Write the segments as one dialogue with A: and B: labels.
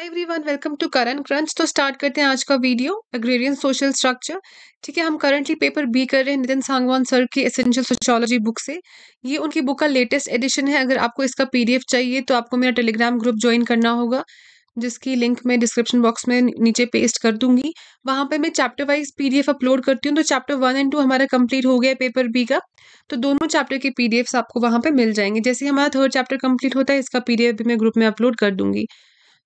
A: Hi everyone welcome to current crunch तो start करते हैं आज का वीडियो एग्रेरियन सोशल स्ट्रक्चर ठीक है हम करंटली पेपर बी कर रहे हैं नितिन सांगवान सर की एसेंशियल सोशियोलॉजी बुक से ये उनकी बुक का लेटेस्ट एडिशन है अगर आपको इसका पीडीएफ चाहिए तो आपको मेरा टेलीग्राम ग्रुप ज्वाइन करना होगा जिसकी लिंक मैं डिस्क्रिप्शन बॉक्स में नीचे पेस्ट कर दूंगी वहाँ पर मैं चैप्टर वाइज पी अपलोड करती हूँ तो चैप्टर वन एंड टू हमारा कंप्लीट हो गया पेपर बी का तो दोनों चैप्टर के पी आपको वहाँ पर मिल जाएंगे जैसे ही हमारा थर्ड चैप्टर कंप्लीट होता है इसका पी भी मैं ग्रुप में अपलोड कर दूँगी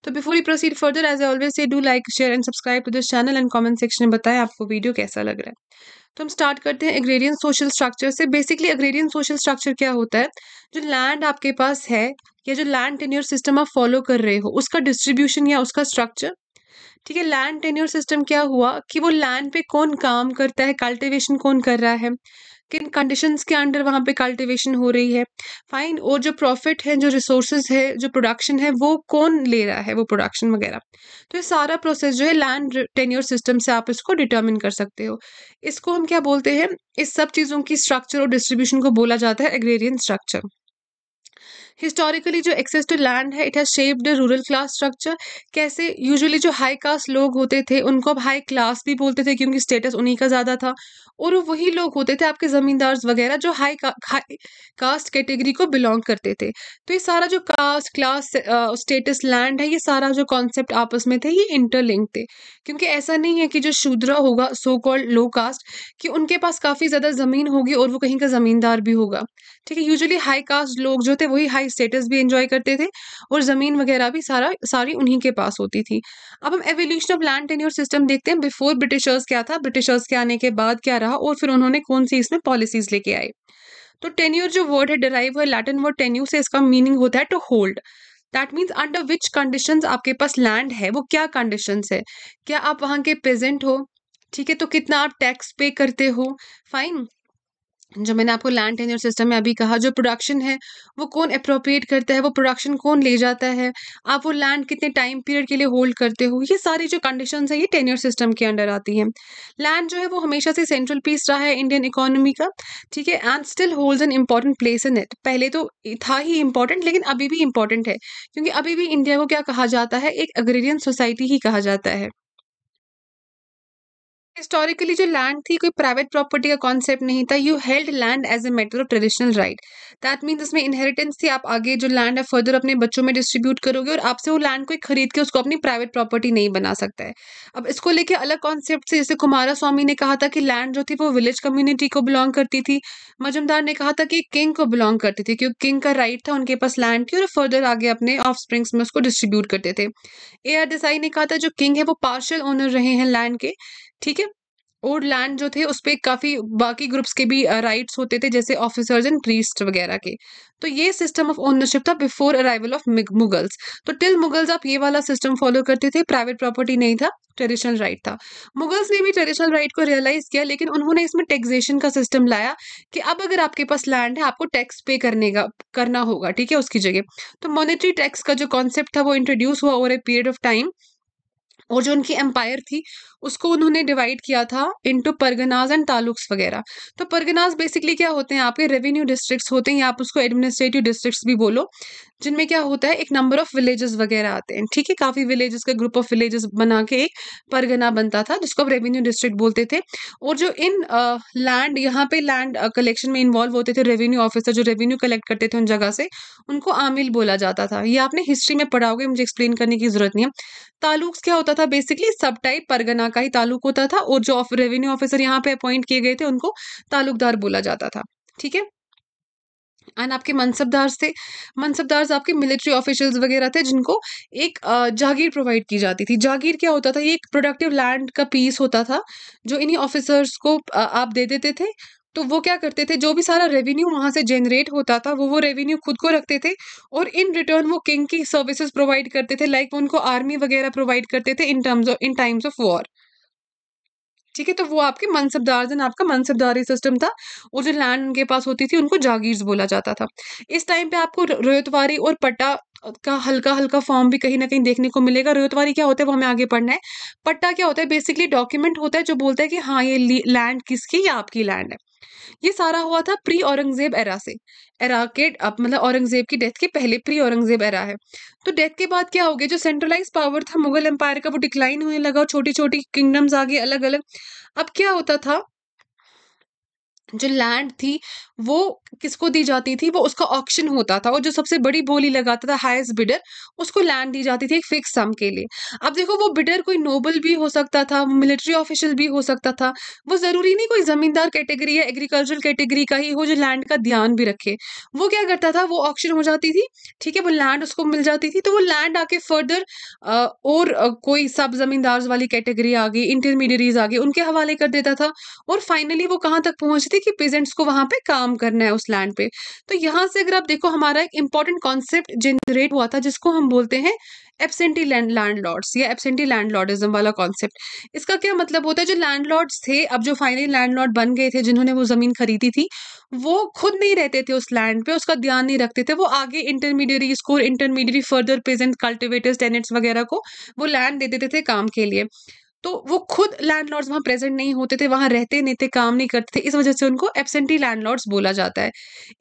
A: तो before you proceed further as always so do like share and subscribe to this channel and comment section में बताएं आपको वीडियो कैसा लग रहा है तो हम स्टार्ट करते हैं एग्रेरियन सोशल स्ट्रक्चर से बेसिकली एग्रेरियन सोशल स्ट्रक्चर क्या होता है जो लैंड आपके पास है या जो लैंड टेन्योर सिस्टम आप फॉलो कर रहे हो उसका डिस्ट्रीब्यूशन या उसका स्ट्रक्चर ठीक है लैंड टेन्योर सिस्टम क्या हुआ कि वो लैंड पे कौन काम करता है कल्टिवेशन कौन कर रहा है किन कंडीशंस के अंडर वहाँ पे कल्टीवेशन हो रही है फाइन और जो प्रॉफिट है जो रिसोर्सेज है जो प्रोडक्शन है वो कौन ले रहा है वो प्रोडक्शन वगैरह तो ये सारा प्रोसेस जो है लैंड टेन्योर सिस्टम से आप इसको डिटर्मिन कर सकते हो इसको हम क्या बोलते हैं इस सब चीज़ों की स्ट्रक्चर और डिस्ट्रीब्यूशन को बोला जाता है एग्रेरियन स्ट्रक्चर हिस्टोरिकली जो एक्सेस टू लैंड है it has shaped rural class structure कैसे यूजुअली जो हाई कास्ट लोग होते थे उनको अब हाई क्लास भी बोलते थे क्योंकि स्टेटस उन्हीं का ज़्यादा था और वही लोग होते थे आपके ज़मींदार वगैरह जो हाई का, कास्ट कैटेगरी को बिलोंग करते थे तो ये सारा जो कास्ट क्लास स्टेटस लैंड है ये सारा जो कॉन्सेप्ट आपस में थे ये इंटरलिंक थे क्योंकि ऐसा नहीं है कि जो शूद्र होगा सो कॉल्ड लो कास्ट कि उनके पास काफ़ी ज़्यादा ज़मीन होगी और वो कहीं का ज़मींदार भी होगा ठीक है यूजुअली हाई कास्ट लोग जो थे वही हाई हाई स्टेटस भी इंजॉय करते थे और ज़मीन वगैरह भी सारा सारी उन्हीं के पास होती थी अब हम evolution of land tenure system देखते हैं बिफोर ब्रिटिशर्स क्या था ब्रिटिशर्स के आने के बाद क्या रहा और फिर उन्होंने कौन सी इसमें पॉलिसीज लेके आए तो टेन्योर जो वर्ड है डराइव है लैटिन वर्ड टेन्यू से इसका मीनिंग होता है to hold that means under which condition आपके पास लैंड है वो क्या कंडीशन है क्या आप वहाँ के प्रेजेंट हो ठीक है तो कितना आप टैक्स पे करते हो फाइन जो मैंने आपको लैंड टेन्योर सिस्टम में अभी कहा जो प्रोडक्शन है वो कौन अप्रोप्रिएट करता है वो प्रोडक्शन कौन ले जाता है आप वो लैंड कितने टाइम पीरियड के लिए होल्ड करते हो ये सारी जो कंडीशंस है ये टेन्योर सिस्टम के अंडर आती है लैंड जो है वो हमेशा से सेंट्रल पीस रहा है इंडियन इकोनॉमी का ठीक है and still hold an important place in it पहले तो था ही इंपॉर्टेंट लेकिन अभी भी इंपॉर्टेंट है क्योंकि अभी भी इंडिया को क्या कहा जाता है एक अग्रेरियन सोसाइटी ही कहा जाता है हिस्टोरिकली जो लैंड थी कोई प्राइवेट प्रॉपर्टी का कॉन्सेप्ट नहीं था you held land as a matter of traditional right that means उसमें इनहेरिटेंस थी आप आगे जो लैंड है फर्दर अपने बच्चों में डिस्ट्रीब्यूट करोगे और आपसे वो लैंड कोई खरीद के उसको अपनी प्राइवेट प्रॉपर्टी नहीं बना सकता है अब इसको लेके अलग कॉन्सेप्ट से जैसे कुमारा स्वामी ने कहा था कि लैंड जो थी वो विलेज कम्युनिटी को बिलोंग करती थी मजुमदार ने कहा था कि किंग को बिलोंग करती थी क्योंकि किंग का राइट था उनके पास लैंड थी और फर्दर आगे अपने ऑफ स्प्रिंग्स में उसको डिस्ट्रीब्यूट करते थे ए आर देसाई ने कहा था जो किंग है वो पार्शल ओनर रहे हैं लैंड के ठीक है और लैंड जो थे उस पर काफ़ी बाकी ग्रुप्स के भी राइट्स होते थे जैसे ऑफिसर्स एंड प्रीस्ट वगैरह के तो ये सिस्टम ऑफ ओनरशिप था बिफोर अराइवल ऑफ मुगल्स तो टिल मुगल्स आप ये वाला सिस्टम फॉलो करते थे प्राइवेट प्रॉपर्टी नहीं था ट्रेडिशनल राइट था मुगल्स ने भी ट्रेडिशनल राइट को रियलाइज किया लेकिन उन्होंने इसमें टैक्सेशन का सिस्टम लाया कि अब अगर आपके पास लैंड है आपको टैक्स पे करने का करना होगा ठीक है उसकी जगह तो मॉनेटरी टैक्स का जो कॉन्सेप्ट था वो इंट्रोड्यूस हुआ over a period of time और जो उनकी एम्पायर थी उसको उन्होंने डिवाइड किया था इनटू परगनाज एंड तालुक्स वगैरह तो परगनाज बेसिकली क्या होते हैं आपके रेवेन्यू डिस्ट्रिक्ट्स होते हैं या आप उसको एडमिनिस्ट्रेटिव डिस्ट्रिक्ट्स भी बोलो जिनमें क्या होता है एक नंबर ऑफ विलेजेस वगैरह आते हैं ठीक है काफ़ी विलेजेस का ग्रुप ऑफ विलेजेस बना के एक परगना बनता था जिसको आप रेवेन्यू डिस्ट्रिक्ट बोलते थे और जो इन लैंड यहाँ पे लैंड कलेक्शन में इन्वॉल्व होते थे रेवेन्यू ऑफिसर जो रेवेन्यू कलेक्ट करते थे उन जगह से उनको आमिल बोला जाता था ये आपने हिस्ट्री में पढ़ाओगे मुझे एक्सप्लेन करने की जरूरत नहीं है तालुक्स क्या होता था बेसिकली सब टाइप परगना का ही ताल्लुक होता था और जो ऑफ रेवेन्यू ऑफिसर यहाँ पे अपॉइंट किए गए थे उनको ताल्लुकदार बोला जाता था ठीक है एंड आपके मनसबदार्स थे मनसबदार्स आपके मिलिट्री ऑफिशियल्स वगैरह थे जिनको एक जागीर प्रोवाइड की जाती थी जागीर क्या होता था ये एक प्रोडक्टिव लैंड का पीस होता था जो इन्हीं ऑफिसर्स को आप दे देते थे तो वो क्या करते थे जो भी सारा रेवेन्यू वहाँ से जनरेट होता था वो वो रेवेन्यू खुद को रखते थे और इन रिटर्न वो किंग की सर्विसेज प्रोवाइड करते थे लाइक like वो उनको आर्मी वगैरह प्रोवाइड करते थे in terms of in times of war ठीक है तो वो आपके मनसबदार जन आपका मनसबदारी सिस्टम था और जो लैंड उनके पास होती थी उनको जागीर बोला जाता था इस टाइम पे आपको रोहतवारी और पट्टा का हल्का हल्का फॉर्म भी कहीं ना कहीं देखने को मिलेगा रोहतवारी क्या होता है वो हमें आगे पढ़ना है पट्टा क्या होता है बेसिकली डॉक्यूमेंट होता है जो बोलता है कि हाँ ये लैंड किसकी या आपकी लैंड है ये सारा हुआ था प्री औरंगजेब एरा से एरा के अब मतलब औरंगजेब की डेथ के पहले प्री औरंगजेब एरा है तो डेथ के बाद क्या हो गया जो सेंट्रलाइज पावर था मुगल एम्पायर का वो डिक्लाइन होने लगा छोटी छोटी किंगडम्स आ गए अलग अलग अब क्या होता था जो लैंड थी वो किसको दी जाती थी वो उसका ऑक्शन होता था और जो सबसे बड़ी बोली लगाता था हाईएस्ट बिडर उसको लैंड दी जाती थी एक फिक्स सम के लिए अब देखो वो बिडर कोई नोबल भी हो सकता था मिलिट्री ऑफिशियल भी हो सकता था वो ज़रूरी नहीं कोई ज़मींदार कैटेगरी या एग्रीकल्चरल कैटेगरी का ही हो जो लैंड का ध्यान भी रखे वो क्या करता था वो ऑक्शन हो जाती थी ठीक है वो लैंड उसको मिल जाती थी तो वो लैंड आके फर्दर और कोई सब ज़मींदार वाली कैटेगरी आ गई इंटरमीडियरीज आ गई उनके हवाले कर देता था और फाइनली वो कहाँ तक पहुँचती थे कि पेजेंट्स को वहां पे काम करना है उस लैंड पे तो यहां से अगर आप देखो हमारा एक इंपॉर्टेंट कॉन्सेप्ट जनरेट हुआ था जिसको हम बोलते हैं एबसेंटी लैंड लॉर्ड्स या एबसेंटी लैंड लॉर्डिज्म वाला कॉन्सेप्ट इसका क्या मतलब होता है जो लैंड लॉर्ड्स थे अब जो फाइनली लैंड लॉर्ड बन गए थे जिन्होंने वो ज़मीन खरीदी थी वो खुद नहीं रहते थे उस लैंड पे उसका ध्यान नहीं रखते थे वो आगे इंटरमीडियरीज स्कोर intermediary further peasant cultivators tenants वगैरह को वो लैंड दे देते थे काम के लिए तो वो खुद लैंडलॉर्ड्स वहाँ प्रेजेंट नहीं होते थे वहाँ रहते नहीं थे काम नहीं करते थे इस वजह से उनको एबसेंटी लैंडलॉर्ड्स बोला जाता है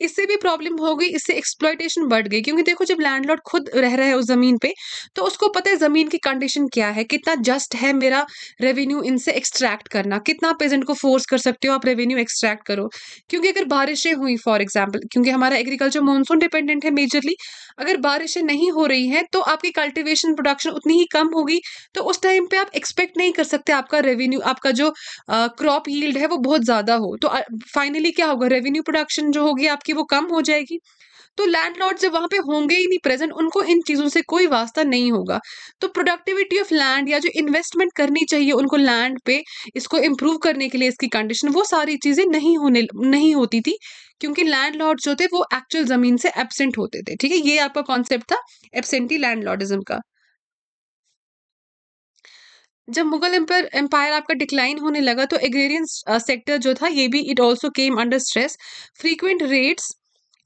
A: इससे भी प्रॉब्लम हो गई इससे एक्सप्लॉयटेशन बढ़ गई क्योंकि देखो जब लैंडलॉर्ड खुद रह रहे हैं उस ज़मीन पे तो उसको पता है ज़मीन की कंडीशन क्या है कितना जस्ट है मेरा रेवेन्यू इनसे एक्सट्रैक्ट करना कितना पेजेंट को फोर्स कर सकते हो आप रेवेन्यू एक्सट्रैक्ट करो क्योंकि अगर बारिशें हुई फॉर एग्जाम्पल क्योंकि हमारा एग्रीकल्चर मानसून डिपेंडेंट है मेजरली अगर बारिशें नहीं हो रही हैं तो आपकी कल्टिवेशन प्रोडक्शन उतनी ही कम होगी तो उस टाइम पे आप एक्सपेक्ट नहीं कर सकते आपका रेवेन्यू आपका जो क्रॉप यील्ड है वो बहुत ज़्यादा हो तो फाइनली क्या होगा रेवेन्यू प्रोडक्शन जो होगी आपकी वो कम हो जाएगी तो लैंड लॉर्ड जब वहाँ पे होंगे ही नहीं प्रेजेंट उनको इन चीज़ों से कोई वास्ता नहीं होगा तो प्रोडक्टिविटी ऑफ लैंड या जो इन्वेस्टमेंट करनी चाहिए उनको लैंड पे इसको इम्प्रूव करने के लिए इसकी कंडीशन वो सारी चीज़ें नहीं होने नहीं होती थी क्योंकि लैंड लॉर्ड जो थे वो एक्चुअल ज़मीन से एबसेंट होते थे ठीक है ये आपका कॉन्सेप्ट था एबसेंटी लैंड लॉर्डिज्म का जब मुगल एम्पायर एम्पायर आपका डिक्लाइन होने लगा तो एग्रेरियन सेक्टर uh, जो था ये भी it also came under stress frequent raids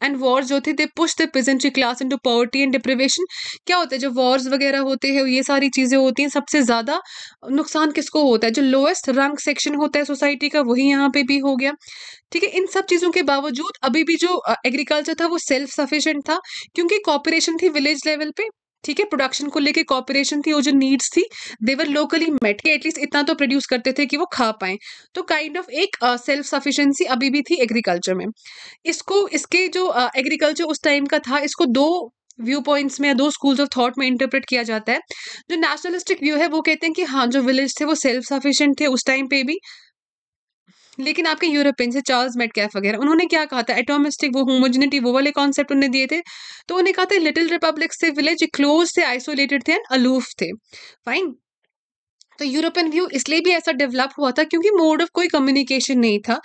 A: and wars जो थे they push the peasantry class into poverty and deprivation क्या होता है जो वॉर्स वगैरह होते हैं ये सारी चीज़ें होती हैं सबसे ज़्यादा नुकसान किसको होता है जो लोएस्ट रैंक सेक्शन होता है सोसाइटी का वही यहाँ पे भी हो गया ठीक है इन सब चीज़ों के बावजूद अभी भी जो एग्रीकल्चर था वो सेल्फ सफिशेंट था क्योंकि कॉपरेशन थी विलेज लेवल पे ठीक है प्रोडक्शन को लेके कॉपरेशन थी वो जो नीड्स थी देवर लोकली मेट के एटलीस्ट इतना तो प्रोड्यूस करते थे कि वो खा पाए तो काइंड kind ऑफ of एक सेल्फ uh, सफिशेंसी अभी भी थी एग्रीकल्चर में इसको इसके जो एग्रीकल्चर uh, उस टाइम का था इसको दो व्यू पॉइंट्स में या दो स्कूल्स ऑफ थॉट में इंटरप्रेट किया जाता है जो नेशनलिस्टिक व्यू है वो कहते हैं कि हाँ जो विलेज थे वो सेल्फ सफिशियंट थे उस टाइम पे भी लेकिन आपके यूरोपियन से चार्ल्स मेटकैफ वगैरह उन्होंने क्या कहा था एटोमिस्टिक वो होमोजिनिटी वो वाले कॉन्सेप्ट उन्हें दिए थे तो उन्हें कहा था लिटिल रिपब्लिक से विलेज क्लोज थे आइसोलेटेड थे एंड अलूफ थे फाइन तो यूरोपियन व्यू इसलिए भी ऐसा डेवलप हुआ था क्योंकि मोड ऑफ कोई कम्युनिकेशन नहीं था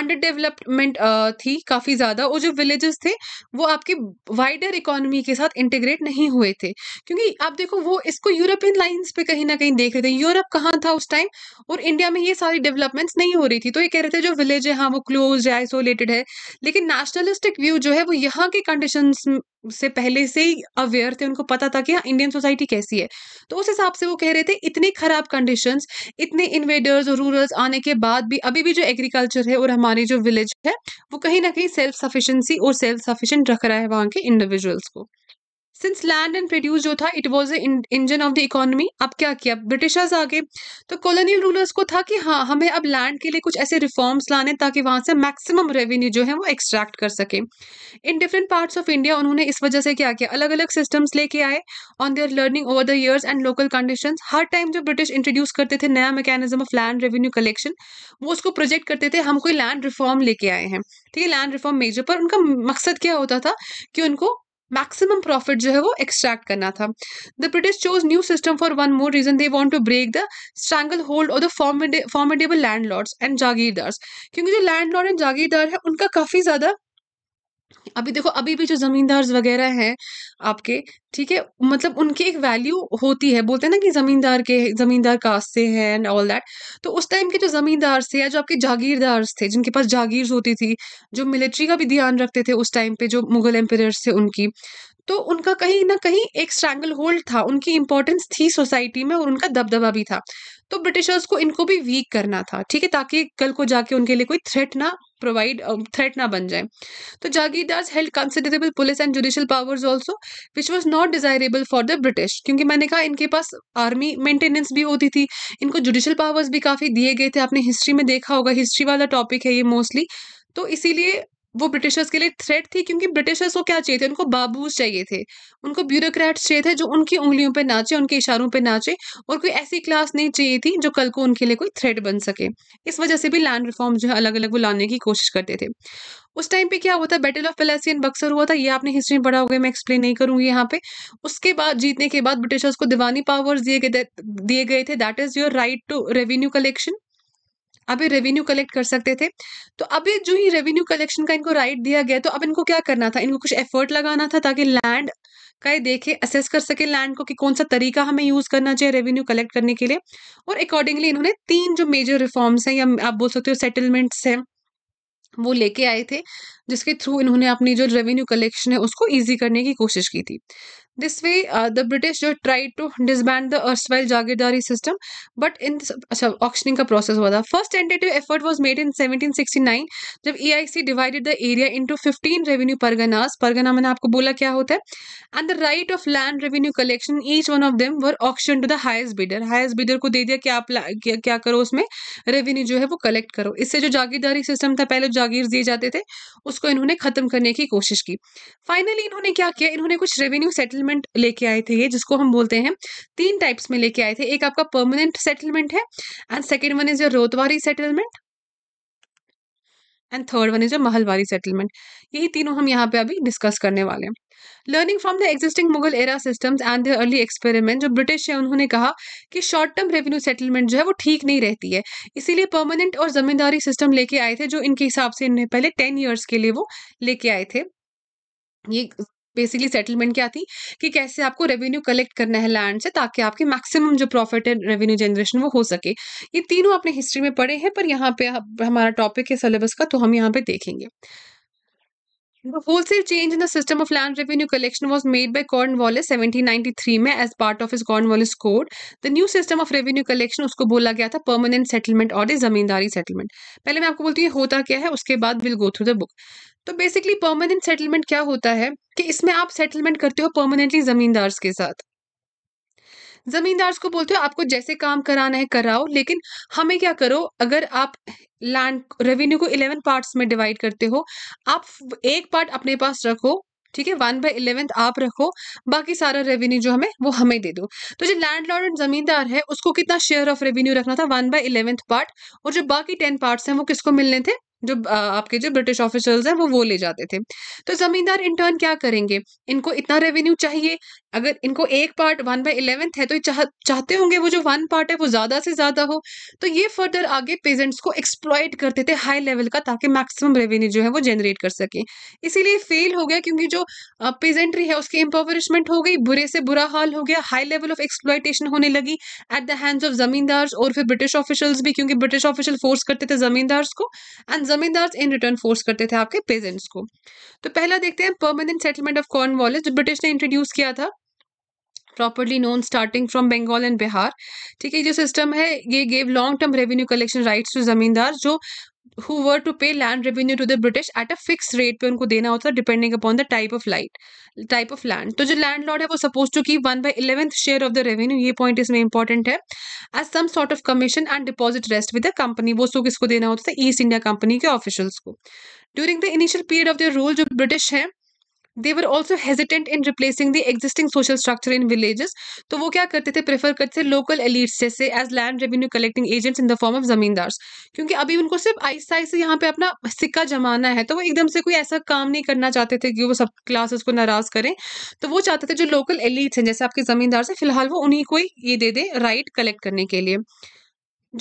A: अंडर डेवलपमेंट थी काफ़ी ज़्यादा और जो विलेजेस थे वो आपके वाइडर इकोनॉमी के साथ इंटीग्रेट नहीं हुए थे क्योंकि आप देखो वो इसको यूरोपियन लाइन्स पे कहीं ना कहीं देख रहे थे यूरोप कहाँ था उस टाइम और इंडिया में ये सारी डेवलपमेंट्स नहीं हो रही थी तो ये कह रहे थे जो विलेज है हाँ वो क्लोज है आइसोलेटेड है लेकिन नेशनलिस्टिक व्यू जो है वो यहाँ के कंडीशन उससे पहले से ही अवेयर थे उनको पता था कि हाँ इंडियन सोसाइटी कैसी है तो उस हिसाब से वो कह रहे थे इतने ख़राब कंडीशन इतने इन्वेडर्स और रूरल्स आने के बाद भी अभी भी जो एग्रीकल्चर है और हमारे जो विलेज है वो कहीं ना कहीं सेल्फ सफिशेंसी और सेल्फ सफिशेंट रख रहा है वहाँ के इंडिविजुअल्स को सिंस लैंड एंड प्रोड्यूस जो था it was engine of the economy अब क्या किया ब्रिटिशर्स आ गए तो कॉलोनियल रूलर्स को था कि हाँ हमें अब लैंड के लिए कुछ ऐसे रिफॉर्म्स लाने ताकि वहाँ से मैक्सिमम रेवेन्यू जो है वो एक्सट्रैक्ट कर सके in different parts of India उन्होंने इस वजह से क्या किया अलग अलग सिस्टम्स लेके आए on their learning over the years and local condition हर टाइम जो ब्रिटिश इंट्रोड्यूस करते थे नया mechanism of land revenue collection वो उसको प्रोजेक्ट करते थे हम कोई लैंड रिफॉर्म लेके आए हैं ठीक है लैंड रिफॉर्म मेजर पर उनका मकसद क्या होता था कि उनको मैक्सिमम प्रॉफिट जो है वो एक्सट्रैक्ट करना था the British chose new system for one more reason they want to break the stranglehold और the formidable landlords and jagirdars क्योंकि जो लैंड लॉर्ड एंड जागीरदार है उनका काफ़ी ज़्यादा अभी देखो अभी भी जो जमींदार वगैरह हैं आपके ठीक है मतलब उनकी एक वैल्यू होती है बोलते हैं ना कि जमींदार के जमींदार कास्ट से हैं एंड ऑल दैट तो उस टाइम के जो जमींदार थे या जो आपके जागीरदार थे जिनके पास जागीर होती थी जो मिलिट्री का भी ध्यान रखते थे उस टाइम पे जो मुगल एम्पायर थे उनकी तो उनका कहीं ना कहीं एक स्ट्रैंगल होल्ड था उनकी इंपॉर्टेंस थी सोसाइटी में और उनका दबदबा भी था तो ब्रिटिशर्स को इनको भी वीक करना था ठीक है ताकि कल को जाके उनके लिए कोई थ्रेट ना प्रोवाइड थ्रेट ना बन जाए तो jagirdars held considerable police and judicial powers also which was not desirable for the British क्योंकि मैंने कहा इनके पास आर्मी मेंटेनेंस भी होती थी इनको जुडिशल पावर्स भी काफ़ी दिए गए थे आपने हिस्ट्री में देखा होगा हिस्ट्री वाला टॉपिक है ये मोस्टली तो इसीलिए वो ब्रिटिशर्स के लिए थ्रेट थी क्योंकि ब्रिटिशर्स को क्या चाहिए थे उनको बाबूज चाहिए थे उनको ब्यूरोक्रेट्स चाहिए थे जो उनकी उंगलियों पे नाचे उनके इशारों पे नाचे और कोई ऐसी क्लास नहीं चाहिए थी जो कल को उनके लिए कोई थ्रेट बन सके इस वजह से भी लैंड रिफॉर्म जो है अलग अलग वो लाने की कोशिश करते थे उस टाइम पे क्या हुआ था बैटल ऑफ पेलेसियन बक्सर हुआ था ये आपने हिस्ट्री में पढ़ा होगा मैं एक्सप्लेन नहीं करूंगी यहाँ पे उसके बाद जीतने के बाद ब्रिटिशर्स को दीवानी पावर्स दिए गए दिए गए थे that is your right to revenue collection अभी रेवेन्यू कलेक्ट कर सकते थे तो अभी जो ही रेवेन्यू कलेक्शन का इनको राइट दिया गया तो अब इनको क्या करना था इनको कुछ एफर्ट लगाना था ताकि लैंड का ये देखे असेस कर सके लैंड को कि कौन सा तरीका हमें यूज़ करना चाहिए रेवेन्यू कलेक्ट करने के लिए और अकॉर्डिंगली इन्होंने तीन जो मेजर रिफॉर्म्स हैं या आप बोल सकते हो सेटलमेंट्स हैं वो लेके आए थे जिसके थ्रू इन्होंने अपनी जो रेवेन्यू कलेक्शन है उसको ईजी करने की कोशिश की थी दिस वे द ब्रिटिश जो try to disband the erstwhile jagirdari system but in अच्छा ऑक्शनिंग का प्रोसेस हुआ था first tentative effort was made in seventeen sixty nine जब E I C divided the area into fifteen revenue parganas pargana मैंने आपको बोला क्या होता है and the right of land revenue collection each one of them were auction to the highest bidder heist bidder को दे दिया कि आप क्या, क्या करो उसमें रेवेन्यू जो है वो कलेक्ट करो इससे जो जागीरदारी सिस्टम था पहले जागीर दिए जाते थे उसको इन्होंने खत्म करने की कोशिश की फाइनली इन्होंने क्या किया इन्होंने कुछ रेवेन्यू सेटल सेटलमेंट लेके आए थे ये जिसको हम बोलते हैं तीन टाइप्स में लेके आए थे एक आपका परमानेंट सेटलमेंट है and second one is your ryotwari settlement and third one is your mahalwari settlement यही तीनों हम यहाँ पे अभी डिस्कस करने वाले हैं learning from the existing Mughal era systems and the early experiment जो ब्रिटिश है उन्होंने कहा कि शॉर्ट टर्म रेवेन्यू सेटलमेंट जो है वो ठीक नहीं रहती है इसीलिए परमानेंट और जमींदारी सिस्टम लेके आए थे जो इनके हिसाब से इन्हें पहले टेन ईयर्स के लिए वो लेके आए थे ये बेसिकली सेटलमेंट क्या थी कि कैसे आपको रेवेन्यू कलेक्ट करना है लैंड से ताकि आपके मैक्सिमम जो प्रॉफिट है रेवेन्यू जनरेशन वो हो सके ये तीनों आपने हिस्ट्री में पढ़े हैं पर यहाँ पे हमारा टॉपिक है सिलेबस का तो हम यहाँ पे देखेंगे The wholesale change in the system of land revenue collection was made by Cornwallis 1793 में as part of his Cornwallis Code. The new system of revenue collection उसको बोला गया था permanent settlement और जमींदारी settlement. पहले मैं आपको बोलती हूँ होता क्या है उसके बाद we'll go through the book. तो बेसिकली परमानेंट सेटलमेंट क्या होता है कि इसमें आप सेटलमेंट करते हो परमानेंटली जमींदार्स के साथ जमींदार्स को बोलते हो आपको जैसे काम कराना है कराओ लेकिन हमें क्या करो अगर आप लैंड रेवेन्यू को इलेवन पार्ट्स में डिवाइड करते हो आप एक पार्ट अपने पास रखो ठीक है वन बाई इलेवेंथ आप रखो बाकी सारा रेवेन्यू जो हमें वो हमें दे दो तो जो लैंड लॉर्ड एंड जमींदार है उसको कितना शेयर ऑफ रेवेन्यू रखना था वन बाई इलेवेंथ पार्ट और जो बाकी टेन पार्ट्स हैं वो किसको मिलने थे जो आपके जो ब्रिटिश ऑफिसर्स हैं वो वो ले जाते थे तो जमींदार इंटर्न क्या करेंगे इनको इतना रेवेन्यू चाहिए अगर इनको एक पार्ट वन बाई इलेवेंथ है तो चाह, चाहते होंगे वो जो वन पार्ट है वो ज़्यादा से ज़्यादा हो तो ये फर्दर आगे पेजेंट्स को एक्सप्लॉयट करते थे हाई लेवल का ताकि मैक्सिमम रेवेन्यू जो है वो जनरेट कर सकें इसीलिए फेल हो गया क्योंकि जो पेजेंट्री है उसकी इंपॉवरिशमेंट हो गई बुरे से बुरा हाल हो गया हाई लेवल ऑफ एक्सप्लॉयटेशन होने लगी at the hands of zamindars और फिर ब्रिटिश ऑफिशल्स भी क्योंकि ब्रिटिश ऑफिशल फोर्स करते थे जमींदार्स को and zamindars in return force करते थे आपके पेजेंट्स को तो पहला देखते हैं परमानेंट सेटलमेंट ऑफ कॉर्न जो ब्रिटिश ने इंट्रोड्यूस किया था properly known starting from Bengal and Bihar ठीक है जो सिस्टम है ये gave long term revenue collection rights to zamindar जो who were to pay land revenue to the British at a fix rate पे उनको देना होता है depending upon the type of light type of land तो जो लैंड लॉर्ड है वो suppose to keep one by eleventh share of the revenue ये पॉइंट इसमें इंपॉर्टेंट है as some sort of commission and deposit rest with the company वो सो किसको देना होता था ईस्ट इंडिया कंपनी के ऑफिशियल्स को during the initial period of the rule जो ब्रिटिश है they were also hesitant in replacing the existing social structure in villages तो वो क्या करते थे प्रेफर करते थे लोकल एलिट्स जैसे as land revenue collecting agents in the form of zamindars क्योंकि अभी उनको सिर्फ आहिस्ता आहिस्ता यहाँ पे अपना सिक्का जमाना है तो वो एकदम से कोई ऐसा काम नहीं करना चाहते थे कि वो सब क्लासेस को नाराज करें तो वो चाहते थे जो लोकल एलिट्स हैं जैसे आपके जमींदार से फिलहाल वो उन्हीं को ही ये दे दें राइट कलेक्ट करने के लिए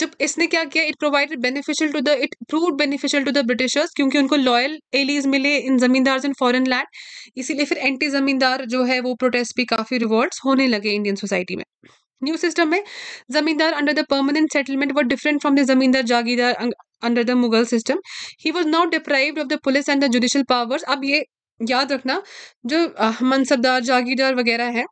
A: जब इसने क्या किया it provided beneficial to the it prove beneficial to the Britishers क्योंकि उनको लॉयल एलीज मिले इन जमींदार इन फॉरन लैंड इसीलिए फिर एंटी जमींदार जो है वो प्रोटेस्ट भी काफ़ी रिवॉर्ड्स होने लगे इंडियन सोसाइटी में न्यू सिस्टम में zamindar under the permanent settlement was different from the zamindar jagirdar under the Mughal system he was not deprive of the police and the judicial powers अब ये याद रखना जो मनसबदार जागीदार वगैरह है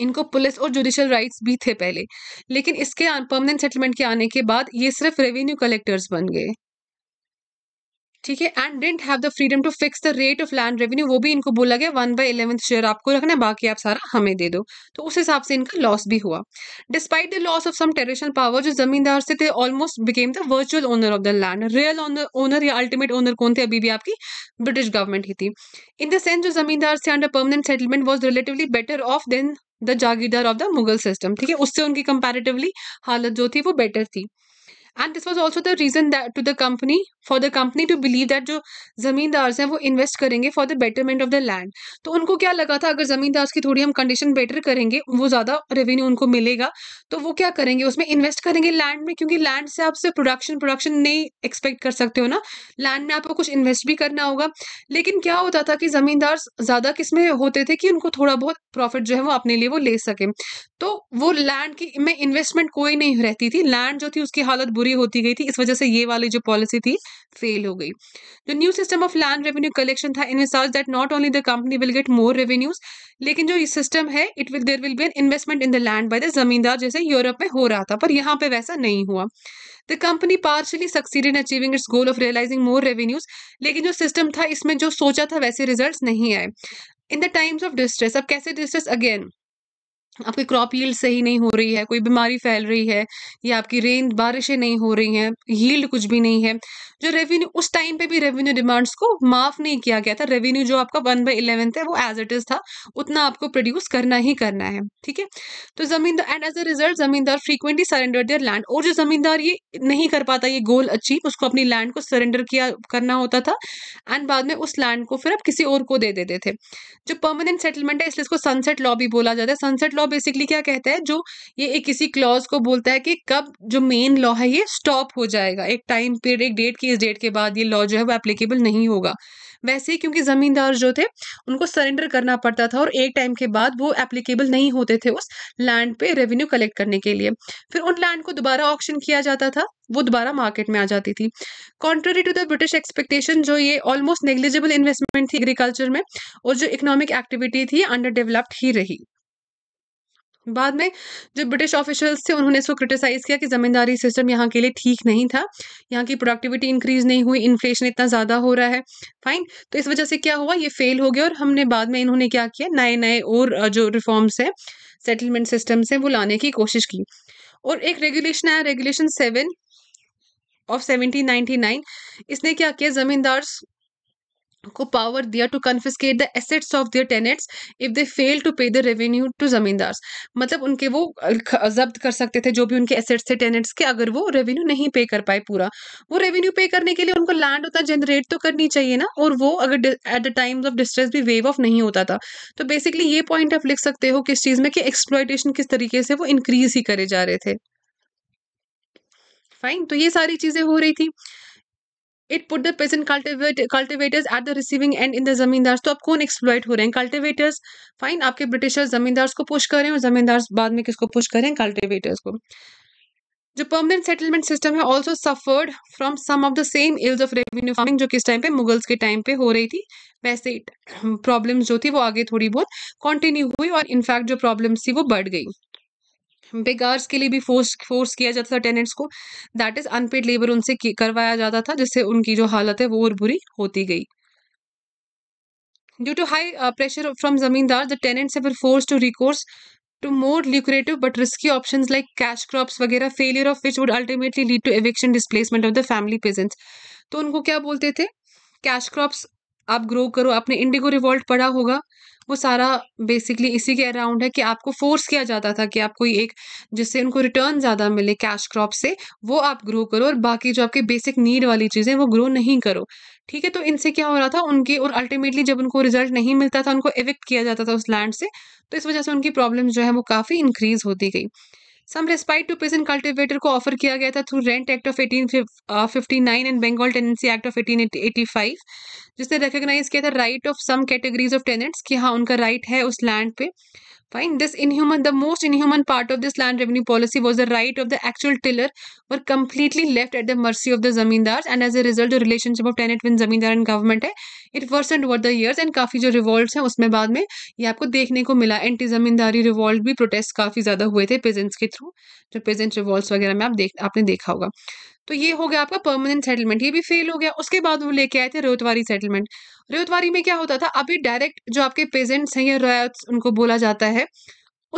A: इनको पुलिस और जुडिशल राइट्स भी थे पहले लेकिन इसके परमानेंट सेटलमेंट के आने के बाद ये सिर्फ रेवेन्यू कलेक्टर्स बन गए ठीक है and didn't have the freedom to fix the rate of land revenue वो भी इनको बोला गया वन बाई इलेवेंथ शेयर आपको रखना है बाकी आप सारा हमें दे दो तो उस हिसाब से इनका लॉस भी हुआ despite the loss of some traditional power जो जमींदार से थे almost became the virtual owner of the land real owner या अल्टीमेट ओनर कौन थे अभी भी आपकी ब्रिटिश गवर्नमेंट ही थी इन द सेंस जो जमींदार से under permanent settlement was relatively better off than the jagirdar of the Mughal system ठीक है उससे उनकी कंपेरेटिवली हालत जो थी वो बेटर थी and this was also the reason to the company for the company to believe that जो ज़मींदार हैं वो इन्वेस्ट करेंगे for the betterment of the land तो उनको क्या लगा था अगर ज़मींदार की थोड़ी हम कंडीशन बेटर करेंगे वो ज़्यादा रेवेन्यू उनको मिलेगा तो वो क्या करेंगे उसमें इन्वेस्ट करेंगे लैंड में क्योंकि लैंड से आप सिर्फ प्रोडक्शन प्रोडक्शन नहीं एक्सपेक्ट कर सकते हो ना लैंड में आपको कुछ इन्वेस्ट भी करना होगा लेकिन क्या होता था कि ज़मींदार ज़्यादा किस में होते थे कि उनको थोड़ा बहुत प्रॉफिट जो है वो अपने लिए वो ले सके तो वो लैंड की में इन्वेस्टमेंट कोई नहीं रहती थी लैंड जो थी उसकी हालत बुरी होती गई थी इस वजह से ये वाली जो पॉलिसी थी फेल हो गई जो new system of land revenue collection था in research that not only the company will get more revenues लेकिन जो ये सिस्टम है it will there will be an investment in the land by the zamindar जैसे Europe में हो रहा था पर यहाँ पे वैसा नहीं हुआ the company partially succeed in achieving its goal of realizing more revenues लेकिन जो सिस्टम था इसमें जो सोचा था वैसे रिजल्ट नहीं आए in the times of distress अब कैसे डिस्ट्रेस अगेन आपकी क्रॉप यील्ड सही नहीं हो रही है कोई बीमारी फैल रही है या आपकी रेन बारिशें नहीं हो रही हैं यील्ड कुछ भी नहीं है जो रेवेन्यू उस टाइम पे भी रेवेन्यू डिमांड्स को माफ़ नहीं किया गया था रेवेन्यू जो आपका वन बाई इलेवेंथ है वो एज इट इज़ था उतना आपको प्रोड्यूस करना ही करना है ठीक है तो zamindar and as a result zamindar frequently surrender their land और जो जमींदार ये नहीं कर पाता ये गोल अचीव उसको अपनी लैंड को सरेंडर किया करना होता था एंड बाद में उस लैंड को फिर आप किसी और को दे देते थे जो परमानेंट सेटलमेंट है इसलिए इसको सनसेट लॉ भी बोला जाता है सनसेट लॉ लॉ बेसिकली क्या कहता है जो ये एक किसी क्लॉज को बोलता है कि कब जो मेन लॉ है ये स्टॉप हो जाएगा एक टाइम पीरियड एक डेट की इस डेट के बाद ये लॉ जो है वो एप्लीकेबल नहीं होगा वैसे ही क्योंकि ज़मींदार जो थे उनको सरेंडर करना पड़ता था और एक टाइम के बाद वो एप्लीकेबल नहीं होते थे उस लैंड पे रेवेन्यू कलेक्ट करने के लिए फिर उन लैंड को दोबारा ऑक्शन किया जाता था वो दोबारा मार्केट में आ जाती थी contrary to the British expectation जो ये ऑलमोस्ट नेग्लिजिबल इन्वेस्टमेंट थी एग्रीकल्चर में और जो इकोनॉमिक एक्टिविटी थी अंडर डेवलप्ड ही रही बाद में जो ब्रिटिश ऑफिशियल्स थे उन्होंने इसको क्रिटिसाइज़ किया कि ज़मींदारी सिस्टम यहाँ के लिए ठीक नहीं था यहाँ की प्रोडक्टिविटी इंक्रीज़ नहीं हुई इन्फ्लेशन इतना ज़्यादा हो रहा है फाइन तो इस वजह से क्या हुआ ये फेल हो गया और हमने बाद में इन्होंने क्या किया नए नए और जो रिफॉर्म्स हैं सेटलमेंट सिस्टम्स हैं वो लाने की कोशिश की और एक रेगुलेशन आया रेगुलेशन सेवन ऑफ सेवनटीन इसने क्या किया ज़मींदार को पावर दिया to confiscate the assets of their tenants if they fail to pay the revenue to zamindar मतलब उनके वो जब्त कर सकते थे जो भी उनके एसेट्स थे टेनेट्स के अगर वो रेवेन्यू नहीं पे कर पाए पूरा वो रेवेन्यू पे करने के लिए उनको लैंड उतना जनरेट तो करनी चाहिए ना और वो अगर at the times of distress भी वेव ऑफ नहीं होता था तो बेसिकली ये पॉइंट आप लिख सकते हो किस चीज़ में कि एक्सप्लॉयटेशन किस तरीके से वो इंक्रीज ही करे जा रहे थे फाइन तो ये सारी चीज़ें हो रही थी it put the peasant cultivators at the receiving end in the zamindars तो आप कौन एक्सप्लॉयट हो रहे हैं कल्टिवेटर्स फाइन आपके ब्रिटिशर्स जमींदार्स को पुश कर रहे हैं और जमींदार बाद में किसको पुश कर रहे हैं कल्टिवेटर्स को जो परमानेंट सेटलमेंट सिस्टम है also suffered from some of the same ills of revenue farming जो किस टाइम पे मुगल्स के टाइम पे हो रही थी वैसे प्रॉब्लम्स जो थी वो आगे थोड़ी बहुत कंटिन्यू हुई और इनफैक्ट जो प्रॉब्लम्स थी वो बढ़ गई बिग आवर्स के लिए भी फोर्स फोर्स किया जाता था टेनेंट्स को दैट इज़ अनपेड लेबर उनसे करवाया जाता था जिससे उनकी जो हालत है वो और बुरी होती गई due to high pressure from zamindar the tenants were force to recourse to more lucrative but risky option like cash crops वगैरह failure of which would ultimately lead to eviction displacement of the family peasants तो उनको क्या बोलते थे cash crops आप grow करो आपने Indigo revolt पढ़ा होगा वो सारा बेसिकली इसी के अराउंड है कि आपको फोर्स किया जाता था कि आप कोई एक जिससे उनको रिटर्न ज़्यादा मिले कैश क्रॉप से वो आप ग्रो करो और बाकी जो आपके बेसिक नीड वाली चीज़ें वो ग्रो नहीं करो ठीक है तो इनसे क्या हो रहा था उनकी और अल्टीमेटली जब उनको रिजल्ट नहीं मिलता था उनको इविक्ट किया जाता था उस लैंड से तो इस वजह से उनकी प्रॉब्लम जो है वो काफ़ी इंक्रीज होती गई some respite to peasant cultivator को ऑफर किया गया था through rent act of eighteen fifty nine and Bengal tenancy act of eighteen eighty five जिसने रिकोगनाइज किया था right of some categories of tenants कि हाँ उनका राइट right है उस लैंड पे fine this inhuman the most inhuman part of this land revenue policy was the right of the actual tiller were completely left eight the mercy of the zamindar and as a result relationship of tenant with zamindar and government है it and over the years and काफ़ी जो revolt हैं उसमें बाद में ये आपको देखने को मिला एंटी ज़मींदारी रिवॉल्ट भी प्रोटेस्ट काफ़ी ज़्यादा हुए थे पेजेंट्स के थ्रू जो पेजेंट रिवॉल्ट वगैरह में आप देख आपने देखा होगा तो ये हो गया आपका परमानेंट सेटलमेंट ये भी फेल हो गया उसके बाद वो लेके आए थे रेवतवारी सेटलमेंट रोहतवारी में क्या होता था अभी डायरेक्ट जो आपके पेजेंट्स हैं या रॉयट्स उनको बोला जाता है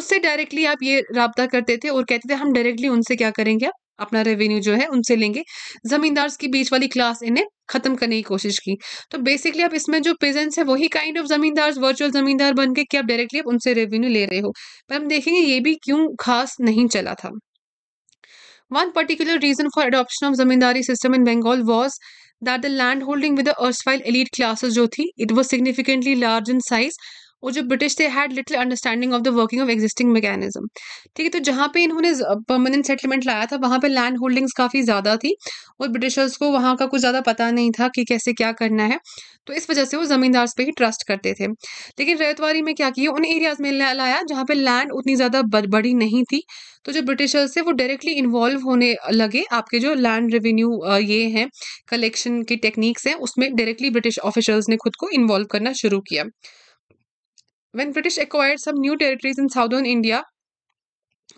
A: उससे डायरेक्टली आप ये रबता करते थे और कहते थे हम डायरेक्टली उनसे क्या करेंगे अपना रेवेन्यू जो है उनसे लेंगे जमींदार की बीच वाली क्लास इन्हें खत्म करने की कोशिश की तो बेसिकली अब इसमें जो प्रेजेंस है वही काइंड ऑफ जमींदार वर्चुअल जमींदार बन के आप डायरेक्टली आप उनसे रेवेन्यू ले रहे हो पर हम देखेंगे ये भी क्यों खास नहीं चला था one particular reason for adoption of zamindari system in Bengal was that the land holding with the elite classes जो थी it was significantly large in size और जो ब्रिटिश थे had little understanding of the working of existing mechanism ठीक है तो जहाँ पे इन्होंने परमानेंट सेटलमेंट लाया था वहाँ पे लैंड होल्डिंग्स काफ़ी ज़्यादा थी और ब्रिटिशर्स को वहाँ का कुछ ज़्यादा पता नहीं था कि कैसे क्या करना है तो इस वजह से वो ज़मींदार पे ही ट्रस्ट करते थे लेकिन रेतवारी में क्या किया उन एरियाज़ में लाया जहाँ पर लैंड उतनी ज़्यादा बड़ी नहीं थी तो जो ब्रिटिशर्स थे वो डायरेक्टली इन्वॉल्व होने लगे आपके जो लैंड रेवेन्यू ये हैं कलेक्शन की टेक्निक्स हैं उसमें डायरेक्टली ब्रिटिश ऑफिशर्स ने खुद को इन्वॉल्व करना शुरू किया when British acquired some new territories in southern India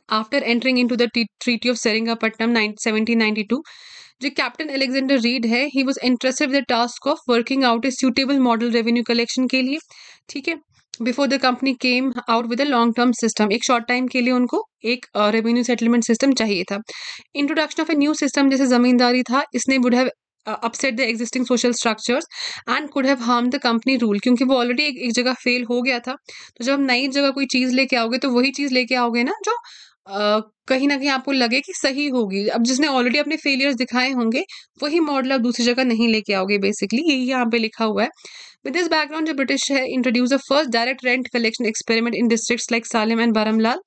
A: after entering into the Treaty of Seringapatam 1792, जो कैप्टन एलेक्जेंडर रीड है he was interested the task of working out a suitable model revenue collection के लिए ठीक है before the company came out with a long term system एक short time के लिए उनको एक रेवेन्यू सेटलमेंट सिस्टम चाहिए था introduction of a new system जैसे जमींदारी था इसने would have upset the existing social structures and could have harm the company rule क्योंकि वो ऑलरेडी एक, एक जगह फेल हो गया था तो जब हम नई जगह कोई चीज़ लेके आओगे तो वही चीज़ लेके आओगे ना जो uh, कहीं ना कहीं आपको लगे कि सही होगी अब जिसने ऑलरेडी अपने फेलियर्स दिखाए होंगे वही मॉडल आप दूसरी जगह नहीं लेके आओगे बेसिकली यही यहाँ पे लिखा हुआ है विद दिस बैकग्राउंड जो ब्रिटिश है introduce a first direct rent collection experiment in district like Salem and Baramahal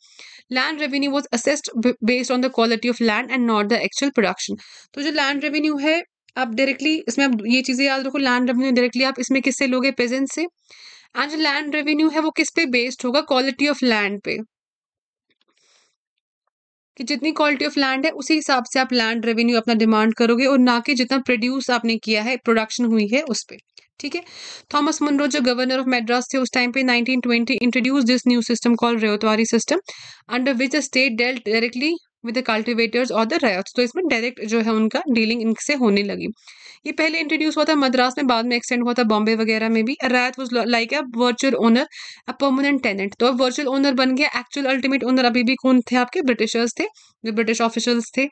A: land revenue was assessed based on the quality of land and not the actual production तो जो लैंड रेवेन्यू है आप directly इसमें आप ये चीज़ें याद रखो लैंड रेवेन्यू डायरेक्टली आप इसमें किससे लोगे प्रेजेंट से एंड जो लैंड रेवेन्यू है वो किस पे बेस्ड होगा क्वालिटी ऑफ लैंड पे कि जितनी क्वालिटी ऑफ लैंड है उसी हिसाब से आप लैंड रेवेन्यू अपना डिमांड करोगे और ना कि जितना प्रोड्यूस आपने किया है प्रोडक्शन हुई है उस पर ठीक है थॉमस मुनरो जो गवर्नर ऑफ मेड्रास थे उस टाइम पे 1920 introduce this new system call Ryotwari system under which the state dealt directly with the cultivators और द रैप्स तो इसमें डायरेक्ट जो है उनका डीलिंग इनसे होने लगी ये पहले इंट्रोड्यूस हुआ था मद्रास में बाद में एक्सटेंड हुआ था बॉम्बे वगैरह में भी ryot was like a virtual owner a permanent tenant तो वर्चुअल ओनर बन गया एक्चुअल अल्टीमेट ओनर अभी भी कौन थे आपके ब्रिटिशर्स थे जो ब्रिटिश ऑफिशल्स थे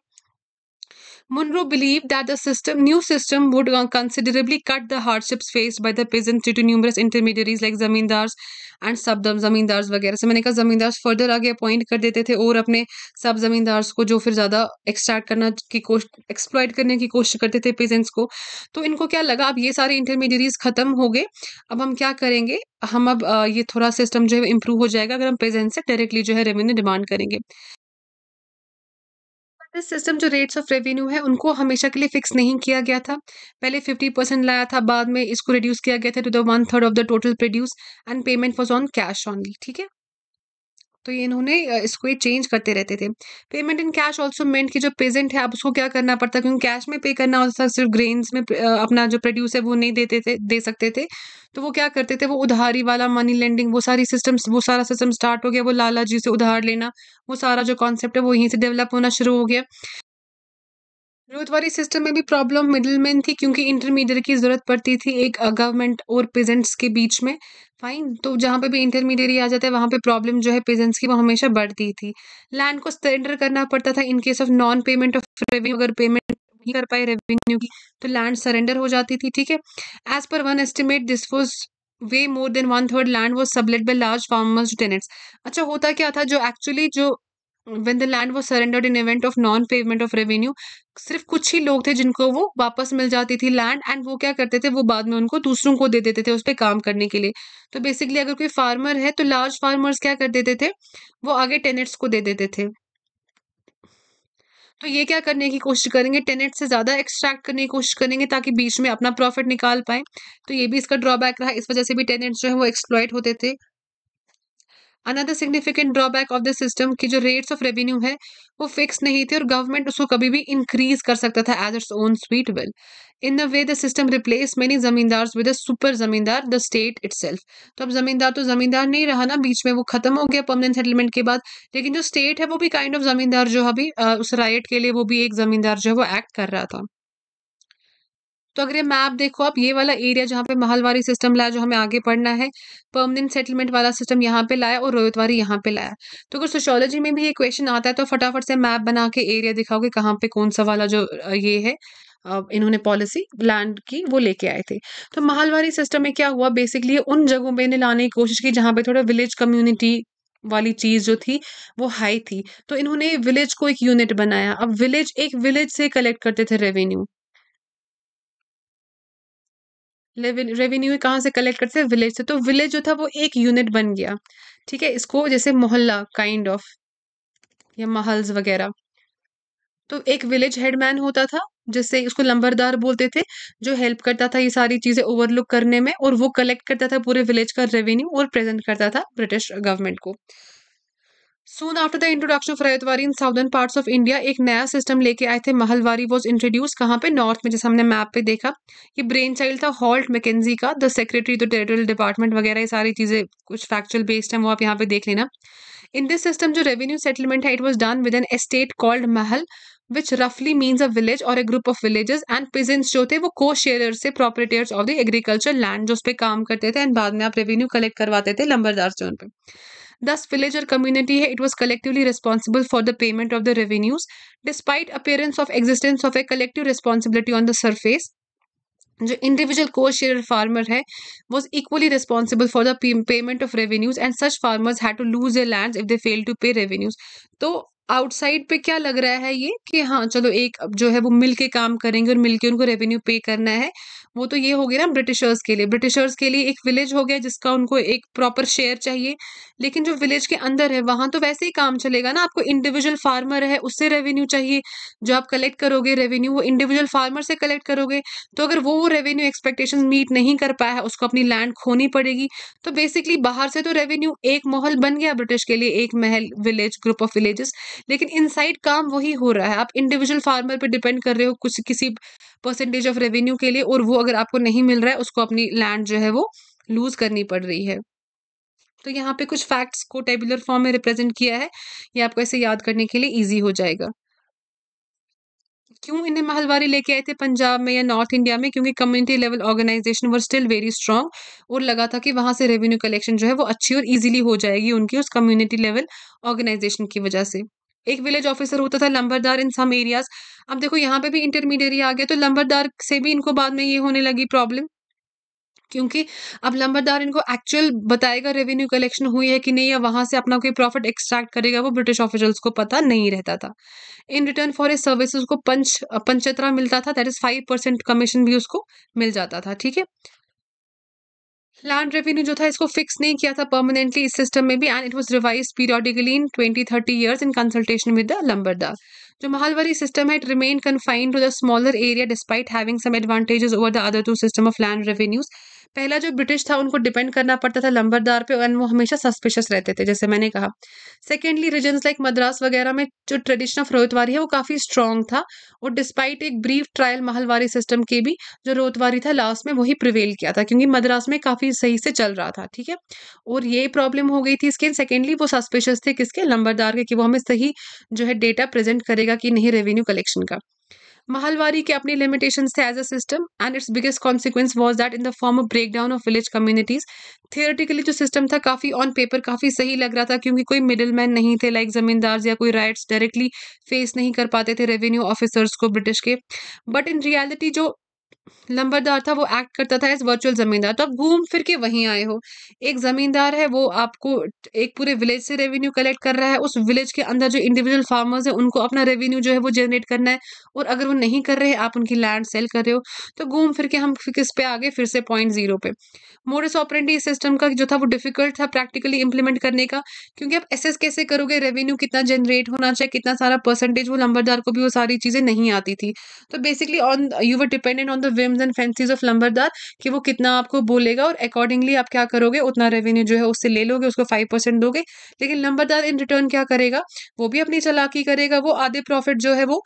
A: Munro believed that the system, new system would considerably cut the hardships faced by the peasants due to numerous intermediaries like zamindars and sub zamindars वगैरह से मैंने कहा जमींदार्स फर्दर आगे अपॉइंट कर देते थे और अपने सब जमींदार्स को जो फिर ज़्यादा एक्सट्रैक्ट करना की कोशिश एक्सप्लॉयट करने की कोशिश करते थे पेजेंट्स को तो इनको क्या लगा अब ये सारे इंटरमीडियरीज ख़त्म हो गए अब हम क्या करेंगे हम अब ये थोड़ा सिस्टम जो है इम्प्रूव हो जाएगा अगर हम पेजेंट से डायरेक्टली जो है रेवेन्यू डिमांड करेंगे इस सिस्टम जो रेट्स ऑफ रेवेन्यू है उनको हमेशा के लिए फिक्स नहीं किया गया था पहले फिफ्टी परसेंट लाया था बाद में इसको रिड्यूस किया गया था to the one third of the total produce and payment was on cash only ठीक है तो ये इन्होंने इसको ये चेंज करते रहते थे payment in cash also meant कि जो पेजेंट है आप उसको क्या करना पड़ता क्योंकि कैश में पे करना होता था सिर्फ ग्रेन्स में अपना जो प्रोड्यूस है वो नहीं देते थे दे सकते थे तो वो क्या करते थे वो उधारी वाला मनी लेंडिंग वो सारी सिस्टम वो सारा सिस्टम स्टार्ट हो गया वो लाला जी से उधार लेना वो सारा जो कॉन्सेप्ट है वो यहीं से डेवलप होना शुरू हो गया रोजवारी सिस्टम में भी प्रॉब्लम मिडिलमैन थी क्योंकि इंटरमीडिएट की ज़रूरत पड़ती थी एक गवर्नमेंट और पेजेंट्स के बीच में फाइन तो जहाँ पे भी इंटरमीडिएरी आ जाता है वहाँ पे प्रॉब्लम जो है पेजेंट्स की वो हमेशा बढ़ती थी लैंड को सरेंडर करना पड़ता था in case of non payment of revenue अगर पेमेंट नहीं कर पाए रेवेन्यू की तो लैंड सरेंडर हो जाती थी ठीक है as per one estimate this was way more than one third land was sublet by large farmers tenants अच्छा होता क्या था जो एक्चुअली जो when the land was surrendered in event of non payment of revenue सिर्फ कुछ ही लोग थे जिनको वो वापस मिल जाती थी लैंड एंड वो क्या करते थे वो बाद में उनको दूसरों को दे देते थे उस पर काम करने के लिए तो बेसिकली अगर कोई फार्मर है तो लार्ज फार्मर्स क्या कर देते थे वो आगे टेनेट्स को दे देते थे तो ये क्या करने की कोशिश करेंगे टेनेट से ज़्यादा एक्सट्रैक्ट करने की कोशिश करेंगे ताकि बीच में अपना प्रॉफिट निकाल पाए तो ये भी इसका ड्रॉबैक रहा इस वजह से भी टेनेट जो है वो एक्सप्लॉयट होते थे another significant drawback of the system की जो रेट्स ऑफ रेवेन्यू है वो फिक्स नहीं थे और गवर्नमेंट उसको कभी भी इंक्रीज कर सकता था as its own sweet will in the way the system replace many zamindar with super zamindar the state it तो अब जमींदार तो जमींदार नहीं रहा ना बीच में वो खत्म हो गया परमानेंट सेटलमेंट के बाद लेकिन जो स्टेट है वो भी काइंड ऑफ जमींदार जो अभी उस राइट के लिए वो भी एक जमींदार जो है वो एक्ट कर रहा था तो अगर ये मैप देखो आप ये वाला एरिया जहाँ पे महलवारी सिस्टम लाया जो हमें आगे पढ़ना है परमानेंट सेटलमेंट वाला सिस्टम यहाँ पे लाया और रोहितवारी यहाँ पे लाया तो अगर सोशोलॉजी में भी ये क्वेश्चन आता है तो फटाफट से मैप बना के एरिया दिखाओगे कहाँ पे कौन सा वाला जो ये है इन्होंने पॉलिसी लैंड की वो लेके आए थे तो महलवारी सिस्टम में क्या हुआ बेसिकली उन जगहों पे लाने की कोशिश की जहाँ पे थोड़ा विलेज कम्युनिटी वाली चीज़ जो थी वो हाई थी तो इन्होंने विलेज को एक यूनिट बनाया अब विलेज एक विलेज से कलेक्ट करते थे रेवेन्यू रेवेन्यू कहाँ से कलेक्ट करते हैं विलेज से तो विलेज जो था वो एक यूनिट बन गया ठीक है इसको जैसे मोहल्ला काइंड ऑफ या महल्स वगैरह तो एक विलेज हेडमैन होता था जिससे उसको लंबरदार बोलते थे जो हेल्प करता था ये सारी चीज़ें ओवरलुक करने में और वो कलेक्ट करता था पूरे विलेज का रेवेन्यू और प्रेजेंट करता था ब्रिटिश गवर्नमेंट को soon after the introduction of Ryotwari in southern parts of India एक नया सिस्टम लेके आए थे महलवारी वॉज इंट्रोड्यूस कहाँ पे नॉर्थ में जैसे हमने मैप पे देखा ये ब्रेन चाइल्ड था हॉल्ट मैकेजी का the secretary the territorial department वगैरह ये सारी चीज़ें कुछ फैक्चुअल बेस्ड हैं वो आप यहाँ पे देख लेना इन दिस सिस्टम जो रेवेन्यू सेटलमेंट है it was done with an estate called mahal which रफली मीन्स अ विलेज और a group of villages and peasants जो थे वो को शेयर से proprietors of the agriculture land जो उस पर काम करते थे एंड बाद में आप रेवेन्यू कलेक्ट करवाते थे लंबरदार से उन पर दस विलेज और कम्युनिटी है it was collectively responsible for the payment of the revenues despite appearance of existence of a collective responsibility on the surface जो इंडिविजुअल को शेयर फार्मर है was equally responsible for the payment of revenues and such farmers have to lose a land if they fail to pay revenues तो outside पे क्या लग रहा है ये कि हाँ चलो एक जो है वो मिलके काम करेंगे और मिलके उनको रेवेन्यू पे करना है वो तो ये हो गया ना ब्रिटिशर्स के लिए ब्रिटिशर्स के लिए एक विलेज हो गया जिसका उनको एक प्रॉपर शेयर चाहिए लेकिन जो विलेज के अंदर है वहां तो वैसे ही काम चलेगा ना आपको इंडिविजुअल फार्मर है उससे रेवेन्यू चाहिए जो आप कलेक्ट करोगे रेवेन्यू वो इंडिविजुअल फार्मर से कलेक्ट करोगे तो अगर वो रेवेन्यू एक्सपेक्टेशन मीट नहीं कर पाया है उसको अपनी लैंड खोनी पड़ेगी तो बेसिकली बाहर से तो रेवेन्यू एक माहौल बन गया ब्रिटिश के लिए एक mahal village group of villages लेकिन इनसाइड काम वही हो रहा है आप इंडिविजुअल फार्मर पर डिपेंड कर रहे हो कुछ किसी परसेंटेज ऑफ रेवेन्यू के लिए और वो अगर आपको नहीं मिल रहा है उसको अपनी लैंड जो है वो लूज करनी पड़ रही है तो यहाँ पे कुछ फैक्ट्स को टेबुलर फॉर्म में रिप्रेजेंट किया है ये आपको ऐसे याद करने के लिए इजी हो जाएगा क्यों इन्हें महलवारी लेके आए थे पंजाब में या नॉर्थ इंडिया में क्योंकि community level organisation were still very strong और लगा था कि वहां से रेवेन्यू कलेक्शन जो है वो अच्छी और इजीली हो जाएगी उनकी उस कम्युनिटी लेवल ऑर्गेनाइजेशन की वजह से एक विलेज ऑफिसर होता था लंबरदार इन सम एरियाज अब देखो यहाँ पे भी इंटरमीडियरी आ गया तो लंबरदार से भी इनको बाद में ये होने लगी प्रॉब्लम क्योंकि अब लंबरदार इनको एक्चुअल बताएगा रेवेन्यू कलेक्शन हुई है कि नहीं या वहाँ से अपना कोई प्रॉफिट एक्सट्रैक्ट करेगा वो ब्रिटिश ऑफिसर्स को पता नहीं रहता था in return for a services को पंच पंचतरा मिलता था that is five percent commission भी उसको मिल जाता था ठीक है लैंड रेवेन्यू जो था इसको फिक्स नहीं किया था परमानेंटली इस सिस्टम में भी and it was revise periodically in twenty thirty years in consultation with the lambardar जो माहलवारी सिस्टम है it remain confined to the smaller area despite having some advantages over the other two system of land revenues पहला जो British था उनको depend करना पड़ता था लंबरदार पे एंड वो हमेशा सस्पिशियस रहते थे जैसे मैंने कहा सेकेंडली रीजन लाइक मद्रास वगैरह में जो ट्रेडिशन ऑफ रोहतवारी है वो काफ़ी स्ट्रांग था और डिस्पाइट एक ब्रीफ ट्रायल महलवारी सिस्टम के भी जो रोहतवारी था लास्ट में वही प्रिवेल किया था क्योंकि मद्रास में काफ़ी सही से चल रहा था ठीक है और ये प्रॉब्लम हो गई थी इसके सेकेंडली वो सस्पिशियस थे किसके लंबरदार के कि वो हमें सही जो है डेटा प्रेजेंट करेगा कि नहीं रेवेन्यू कलेक्शन का महलवारी के अपने लिमिटेशन थे as a system and its biggest consequence was that in the form of break down of village communities theoretically जो सिस्टम था काफी ऑन पेपर काफी सही लग रहा था क्योंकि कोई मिडिल मैन नहीं थे लाइक like जमींदार या कोई राइट्स डायरेक्टली फेस नहीं कर पाते थे रेवेन्यू ऑफिसर्स को ब्रिटिश के बट इन रियालिटी जो लंबरदार था वो एक्ट करता था एज वर्चुअल जमींदार तो आप घूम फिर के वहीं आए हो एक जमींदार है वो आपको एक पूरे विलेज से रेवेन्यू कलेक्ट कर रहा है उस विलेज के अंदर जो इंडिविजुअल फार्मर्स है उनको अपना रेवेन्यू जो है वो जनरेट करना है और अगर वो नहीं कर रहे आप उनकी लैंड सेल कर रहे हो तो घूम फिर के हम किस पे आ गए फिर से पॉइंट जीरो पे मोडस ऑपरेटिव सिस्टम का जो था वो डिफिकल्ट था प्रैक्टिकली इंप्लीमेंट करने का क्योंकि आप एसेस कैसे करोगे रेवेन्यू कितना जनरेट होना चाहिए कितना सारा परसेंटेज वो लंबरदार को भी वो सारी चीज़ें नहीं आती थी तो basically on you were dependent on the whims and fancies of lambardar कि वो कितना आपको बोलेगा और अकॉर्डिंगली आप क्या करोगे उतना रेवेन्यू जो है उससे ले लोगे उसको फाइव परसेंट दोगे लेकिन लंबरदार इन रिटर्न क्या करेगा वो भी अपनी चलाकी करेगा वो आधे प्रॉफिट जो है वो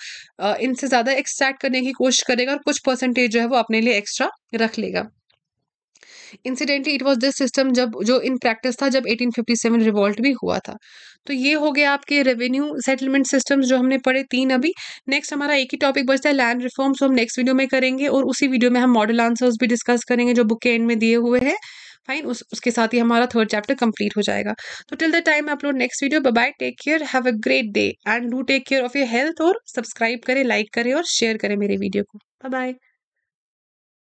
A: इनसे ज़्यादा एक्सट्रैक्ट करने की कोशिश करेगा और कुछ परसेंटेज जो है वो अपने लिए एक्स्ट्रा रख लेगा incidentally it was this system जब जो इन प्रैक्टिस था जब 1857 रिवॉल्ट भी हुआ था तो ये हो गया आपके रेवेन्यू सेटलमेंट सिस्टम्स जो हमने पढ़े तीन अभी नेक्स्ट हमारा एक ही टॉपिक बचता है लैंड रिफॉर्म सो हम नेक्स्ट वीडियो में करेंगे और उसी वीडियो में हम मॉडल आंसर्स भी डिस्कस करेंगे जो बुक के एंड में दिए हुए हैं फाइन उस उसके साथ ही हमारा थर्ड चैप्टर कंप्लीट हो जाएगा तो till the time upload next video bye bye take care have a great day and do take care of your health और सब्सक्राइब करें लाइक करें और शेयर करें मेरे वीडियो को बाय बाय